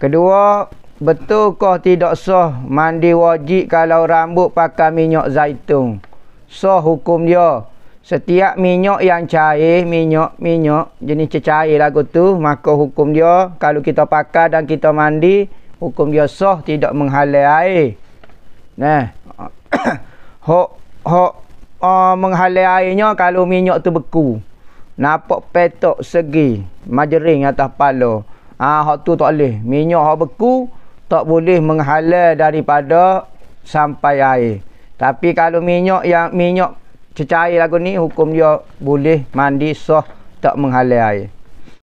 Kedua, betul kah tidak sah mandi wajib kalau rambut pakai minyak zaitun? Sah hukum dia. Setiap minyak yang cair, minyak, minyak, jenis cecair lagu tu, maka hukum dia kalau kita pakai dan kita mandi, hukum dia sah tidak menghalai air. Nah. hok hok uh, ah, menghalai airnya kalau minyak tu beku. Nampak petok segi majering atas palo. Ah ha, hak tu tak boleh. Minyak hak beku tak boleh menghala daripada sampai air. Tapi kalau minyak yang minyak cecair lagu ni hukum dia boleh mandi sah tak menghala air.